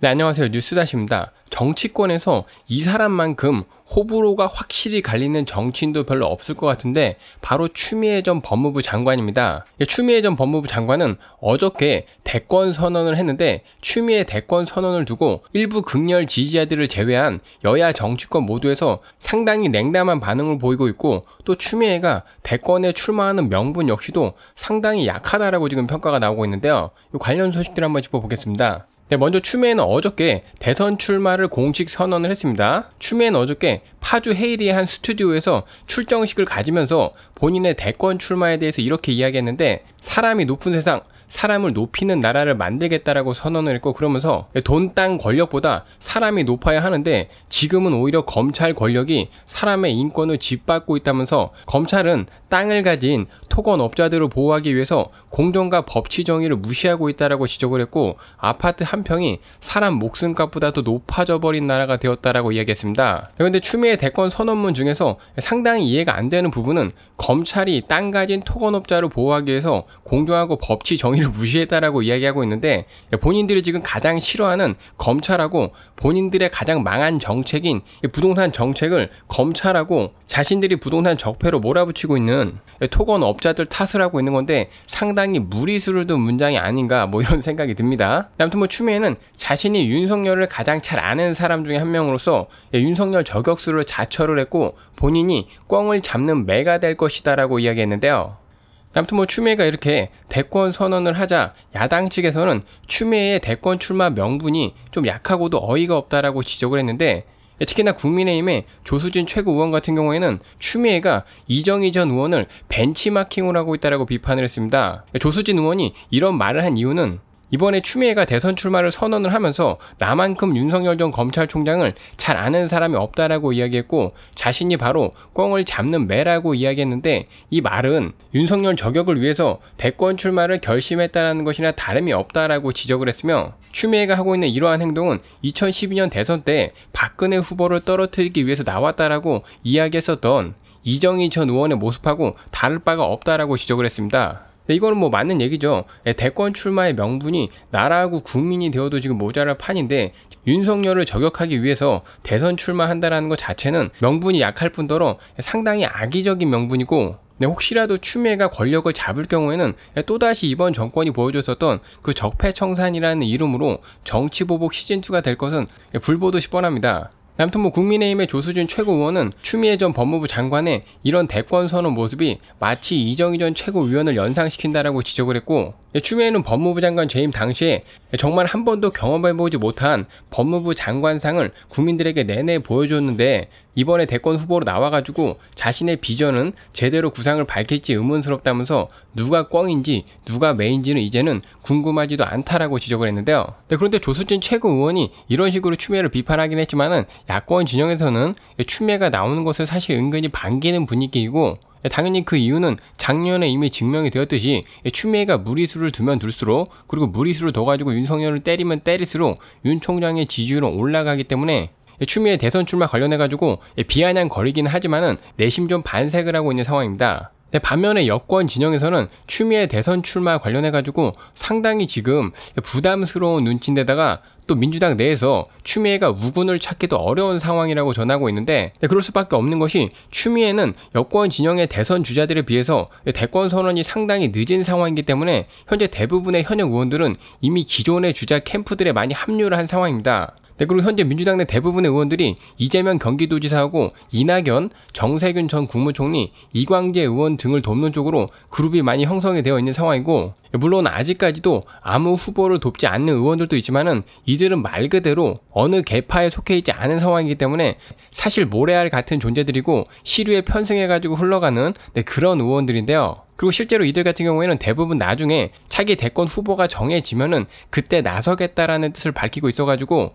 네, 안녕하세요. 뉴스다시입니다. 정치권에서 이 사람만큼 호불호가 확실히 갈리는 정치인도 별로 없을 것 같은데 바로 추미애 전 법무부 장관입니다. 예, 추미애 전 법무부 장관은 어저께 대권 선언을 했는데 추미애 대권 선언을 두고 일부 극렬 지지자들을 제외한 여야 정치권 모두에서 상당히 냉담한 반응을 보이고 있고 또 추미애가 대권에 출마하는 명분 역시도 상당히 약하다라고 지금 평가가 나오고 있는데요. 관련 소식들 한번 짚어보겠습니다. 네, 먼저 추미애는 어저께 대선 출마를 공식 선언을 했습니다. 추미애는 어저께 파주 헤이리의한 스튜디오에서 출정식을 가지면서 본인의 대권 출마에 대해서 이렇게 이야기했는데 사람이 높은 세상 사람을 높이는 나라를 만들겠다라고 선언을 했고 그러면서 돈, 땅, 권력보다 사람이 높아야 하는데 지금은 오히려 검찰 권력이 사람의 인권을 짓밟고 있다면서 검찰은 땅을 가진 토건업자들을 보호하기 위해서 공정과 법치 정의를 무시하고 있다라고 지적을 했고 아파트 한 평이 사람 목숨값보다 도 높아져 버린 나라가 되었다라고 이야기했습니다. 그런데 추미애 대권 선언문 중에서 상당히 이해가 안 되는 부분은 검찰이 땅 가진 토건업자를 보호하기 위해서 공정하고 법치 정의 범위를 무시했다라고 이야기하고 있는데 본인들이 지금 가장 싫어하는 검찰하고 본인들의 가장 망한 정책인 부동산 정책을 검찰하고 자신들이 부동산 적폐로 몰아붙이고 있는 토건 업자들 탓을 하고 있는 건데 상당히 무리수를 둔 문장이 아닌가 뭐 이런 생각이 듭니다. 아무튼 뭐 추미애는 자신이 윤석열을 가장 잘 아는 사람 중에 한 명으로서 윤석열 저격수를 자처를 했고 본인이 꿩을 잡는 매가 될 것이다라고 이야기했는데요. 아무튼 뭐 추미애가 이렇게 대권 선언을 하자 야당 측에서는 추미애의 대권 출마 명분이 좀 약하고도 어이가 없다라고 지적을 했는데 특히나 국민의힘의 조수진 최고위원 같은 경우에는 추미애가 이정희 전 의원을 벤치마킹을 하고 있다라고 비판을 했습니다. 조수진 의원이 이런 말을 한 이유는 이번에 추미애가 대선 출마를 선언을 하면서 나만큼 윤석열 전 검찰총장을 잘 아는 사람이 없다라고 이야기했고 자신이 바로 꿩을 잡는 매라고 이야기했는데 이 말은 윤석열 저격을 위해서 대권 출마를 결심했다라는 것이나 다름이 없다라고 지적을 했으며 추미애가 하고 있는 이러한 행동은 2012년 대선 때 박근혜 후보를 떨어뜨리기 위해서 나왔다라고 이야기했었던 이정희 전 의원의 모습하고 다를 바가 없다라고 지적을 했습니다. 근데 이거는 뭐 맞는 얘기죠. 예, 대권 출마의 명분이 나라하고 국민이 되어도 지금 모자랄 판인데 윤석열을 저격하기 위해서 대선 출마한다라는 것 자체는 명분이 약할 뿐더러 상당히 악의적인 명분이고 네, 혹시라도 추미애가 권력을 잡을 경우에는 예, 또다시 이번 정권이 보여줬었던 그 적폐청산이라는 이름으로 정치보복 시즌2가 될 것은 예, 불보듯이 뻔합니다. 아무튼 뭐 국민의힘의 조수진 최고위원은 추미애 전 법무부 장관의 이런 대권 선언 모습이 마치 이정희 전 최고위원을 연상시킨다라고 지적을 했고 예, 추미애는 법무부 장관 재임 당시에 정말 한 번도 경험해보지 못한 법무부 장관상을 국민들에게 내내 보여줬는데 이번에 대권 후보로 나와가지고 자신의 비전은 제대로 구상을 밝힐지 의문스럽다면서 누가 꿩인지 누가 메인지는 이제는 궁금하지도 않다라고 지적을 했는데요. 네, 그런데 조수진 최고의원이 이런 식으로 추미애를 비판하긴 했지만은 야권 진영에서는 추미애가 나오는 것을 사실 은근히 반기는 분위기이고 예, 당연히 그 이유는 작년에 이미 증명이 되었듯이 예, 추미애가 무리수를 두면 둘수록 그리고 무리수를 둬 가지고 윤석열을 때리면 때릴수록 윤 총장의 지지율은 올라가기 때문에 예, 추미애 대선 출마 관련해가지고 비아냥 거리기는 하지만은 내심 좀 반색을 하고 있는 상황입니다. 근데 네, 반면에 여권 진영에서는 추미애 대선 출마 관련해 가지고 상당히 지금 부담스러운 눈치인데다가 또 민주당 내에서 추미애가 우군을 찾기도 어려운 상황이라고 전하고 있는데 네, 그럴 수밖에 없는 것이 추미애는 여권 진영의 대선 주자들에 비해서 대권 선언이 상당히 늦은 상황이기 때문에 현재 대부분의 현역 의원들은 이미 기존의 주자 캠프들에 많이 합류를 한 상황입니다. 네, 그리고 현재 민주당 내 대부분의 의원들이 이재명 경기도지사하고 이낙연, 정세균 전 국무총리, 이광재 의원 등을 돕는 쪽으로 그룹이 많이 형성이 되어 있는 상황이고 물론 아직까지도 아무 후보를 돕지 않는 의원들도 있지만은 이들은 말 그대로 어느 계파에 속해 있지 않은 상황이기 때문에 사실 모래알 같은 존재들이고 시류에 편승해가지고 흘러가는 네, 그런 의원들인데요. 그리고 실제로 이들 같은 경우에는 대부분 나중에 차기 대권 후보가 정해지면은 그때 나서겠다라는 뜻을 밝히고 있어가지고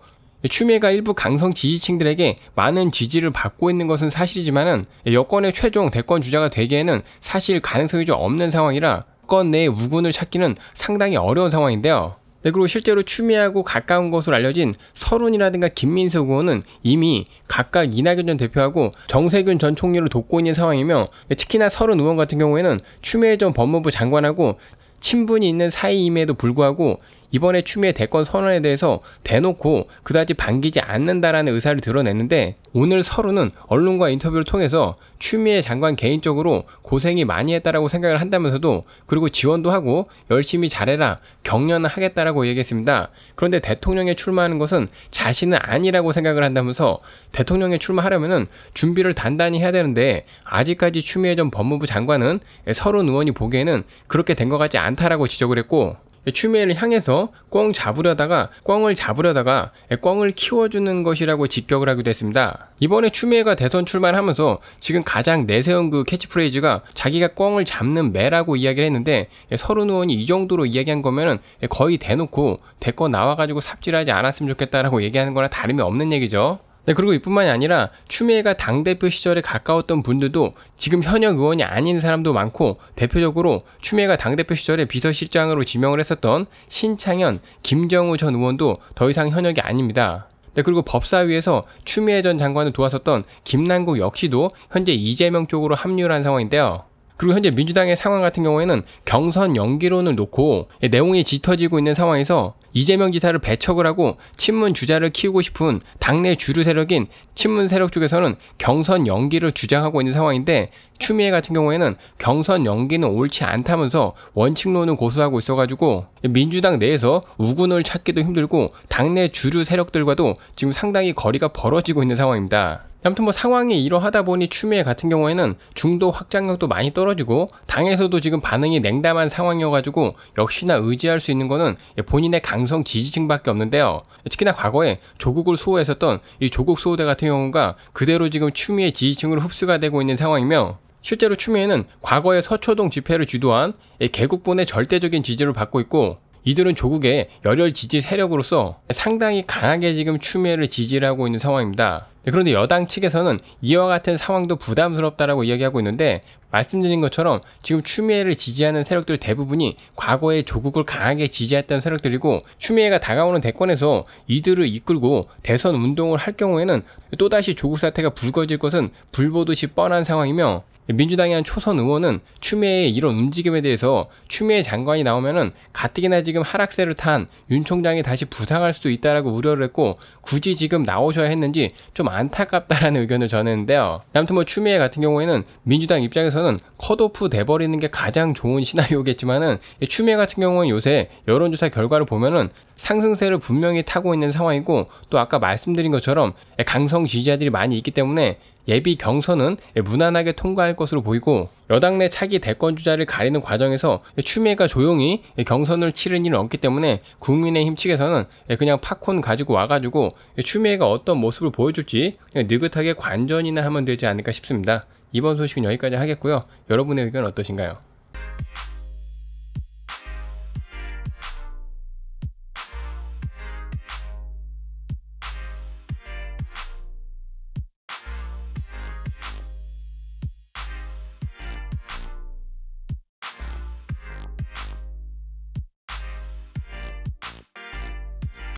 추미애가 일부 강성 지지층들에게 많은 지지를 받고 있는 것은 사실이지만은 여권의 최종 대권 주자가 되기에는 사실 가능성이 좀 없는 상황이라 사건 내의 우군을 찾기는 상당히 어려운 상황인데요. 네, 그리고 실제로 추미하고 가까운 것으로 알려진 서른이라든가 김민석 의원은 이미 각각 이낙연 전 대표하고 정세균 전 총리를 돕고 있는 상황이며 네, 특히나 서른 의원 같은 경우에는 추미애 전 법무부 장관하고 친분이 있는 사이임에도 불구하고 이번에 추미애 대권 선언에 대해서 대놓고 그다지 반기지 않는다라는 의사를 드러냈는데 오늘 서루는 언론과 인터뷰를 통해서 추미애 장관 개인적으로 고생이 많이 했다라고 생각을 한다면서도 그리고 지원도 하고 열심히 잘해라 격려는 하겠다라고 얘기했습니다. 그런데 대통령에 출마하는 것은 자신은 아니라고 생각을 한다면서 대통령에 출마하려면 준비를 단단히 해야 되는데 아직까지 추미애 전 법무부 장관은 서론 의원이 보기에는 그렇게 된 것 같지 않다라고 지적을 했고 추미애를 향해서 꿩 잡으려다가 꿩을 잡으려다가 꿩을 키워주는 것이라고 직격을 하기도 했습니다. 이번에 추미애가 대선 출마하면서 지금 가장 내세운 그 캐치프레이즈가 자기가 꿩을 잡는 매라고 이야기를 했는데 예, 서른 의원이 이 정도로 이야기한 거면 예, 거의 대놓고 대거 나와가지고 삽질하지 않았으면 좋겠다라고 얘기하는 거랑 다름이 없는 얘기죠. 네, 그리고 이뿐만이 아니라 추미애가 당대표 시절에 가까웠던 분들도 지금 현역 의원이 아닌 사람도 많고 대표적으로 추미애가 당대표 시절에 비서실장으로 지명을 했었던 신창현, 김정우 전 의원도 더 이상 현역이 아닙니다. 네, 그리고 법사위에서 추미애 전 장관을 도왔었던 김남국 역시도 현재 이재명 쪽으로 합류한 를 상황인데요. 그리고 현재 민주당의 상황 같은 경우에는 경선 연기론을 놓고 내용이 짙어지고 있는 상황에서 이재명 지사를 배척을 하고 친문 주자를 키우고 싶은 당내 주류 세력인 친문 세력 쪽에서는 경선 연기를 주장하고 있는 상황인데 추미애 같은 경우에는 경선 연기는 옳지 않다면서 원칙론을 고수하고 있어가지고 민주당 내에서 우군을 찾기도 힘들고 당내 주류 세력들과도 지금 상당히 거리가 벌어지고 있는 상황입니다. 아무튼 뭐 상황이 이러하다 보니 추미애 같은 경우에는 중도 확장력도 많이 떨어지고 당에서도 지금 반응이 냉담한 상황이어가지고 역시나 의지할 수 있는 거는 예, 본인의 강성 지지층밖에 없는데요. 특히나 과거에 조국을 수호했었던 이 조국 수호대 같은 경우가 그대로 지금 추미애 지지층으로 흡수가 되고 있는 상황이며 실제로 추미애는 과거에 서초동 집회를 주도한 예, 개국본의 절대적인 지지를 받고 있고 이들은 조국의 열혈 지지 세력으로서 상당히 강하게 지금 추미애를 지지를 하고 있는 상황입니다. 네, 그런데 여당 측에서는 이와 같은 상황도 부담스럽다라고 이야기하고 있는데 말씀드린 것처럼 지금 추미애를 지지하는 세력들 대부분이 과거에 조국을 강하게 지지했던 세력들이고 추미애가 다가오는 대권에서 이들을 이끌고 대선 운동을 할 경우에는 또다시 조국 사태가 불거질 것은 불보듯이 뻔한 상황이며 민주당의 한 초선 의원은 추미애의 이런 움직임에 대해서 추미애 장관이 나오면은 가뜩이나 지금 하락세를 탄 윤 총장이 다시 부상할 수도 있다라고 우려를 했고 굳이 지금 나오셔야 했는지 좀 안타깝다라는 의견을 전했는데요. 아무튼 뭐 추미애 같은 경우에는 민주당 입장에서는 컷오프 돼버리는 게 가장 좋은 시나리오겠지만은 추미애 같은 경우는 요새 여론조사 결과를 보면은 상승세를 분명히 타고 있는 상황이고 또 아까 말씀드린 것처럼 강성 지지자들이 많이 있기 때문에 예비 경선은 무난하게 통과할 것으로 보이고 여당 내 차기 대권 주자를 가리는 과정에서 추미애가 조용히 경선을 치른 일은 없기 때문에 국민의힘 측에서는 그냥 팝콘 가지고 와가지고 추미애가 어떤 모습을 보여줄지 느긋하게 관전이나 하면 되지 않을까 싶습니다. 이번 소식은 여기까지 하겠고요. 여러분의 의견 어떠신가요?